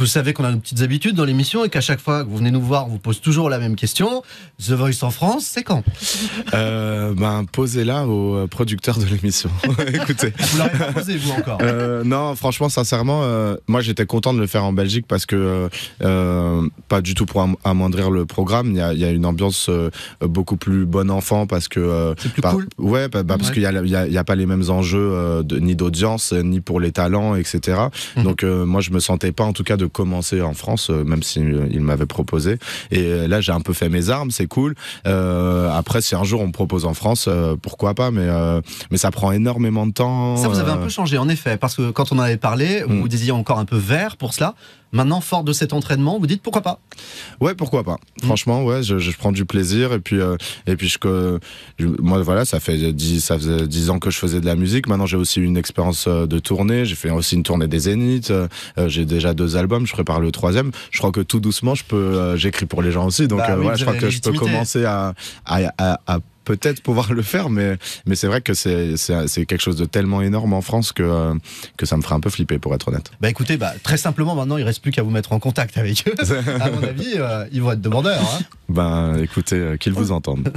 Vous savez qu'on a nos petites habitudes dans l'émission et qu'à chaque fois que vous venez nous voir, vous pose toujours la même question. The Voice en France, c'est quand euh, Ben, posez-la aux euh, producteurs de l'émission. Vous l'avez pas posé, vous, encore euh, Non, franchement, sincèrement, moi, j'étais content de le faire en Belgique parce que, pas du tout pour amoindrir le programme, il y a, une ambiance beaucoup plus bonne enfant parce que. c'est plus bah, cool Ouais, bah, bah, parce qu'il n'y a, pas les mêmes enjeux de, ni d'audience, ni pour les talents, etc. Mhm. Donc, moi, je me sentais pas, en tout cas, de commencer en France, euh, même s'il euh, m'avait proposé. Et euh, là, j'ai un peu fait mes armes, c'est cool. après, si un jour on me propose en France, pourquoi pas Mais, mais ça prend énormément de temps. Ça, vous avez un peu changé, en effet, parce que quand on en avait parlé, vous, mm. vous disiez encore un peu vert pour cela. Maintenant, fort de cet entraînement, vous dites pourquoi pas Ouais, pourquoi pas. Mm. Franchement, ouais, je, prends du plaisir et puis et puis je, moi voilà, ça fait 10, ça faisait 10 ans que je faisais de la musique. Maintenant, j'ai aussi une expérience de tournée. J'ai fait aussi une tournée des Zéniths. j'ai déjà deux albums je prépare le troisième. Je crois que tout doucement, je peux, euh, j'écris pour les gens aussi. Donc bah euh, je crois que je peux commencer à, peut-être pouvoir le faire, mais, c'est vrai que c'est quelque chose de tellement énorme en France que, euh, ça me ferait un peu flipper, pour être honnête. Bah écoutez, bah, très simplement, maintenant, il reste plus qu'à vous mettre en contact avec eux. à mon avis, ils vont être demandeurs. Hein. Ben écoutez, qu'ils vous entendent.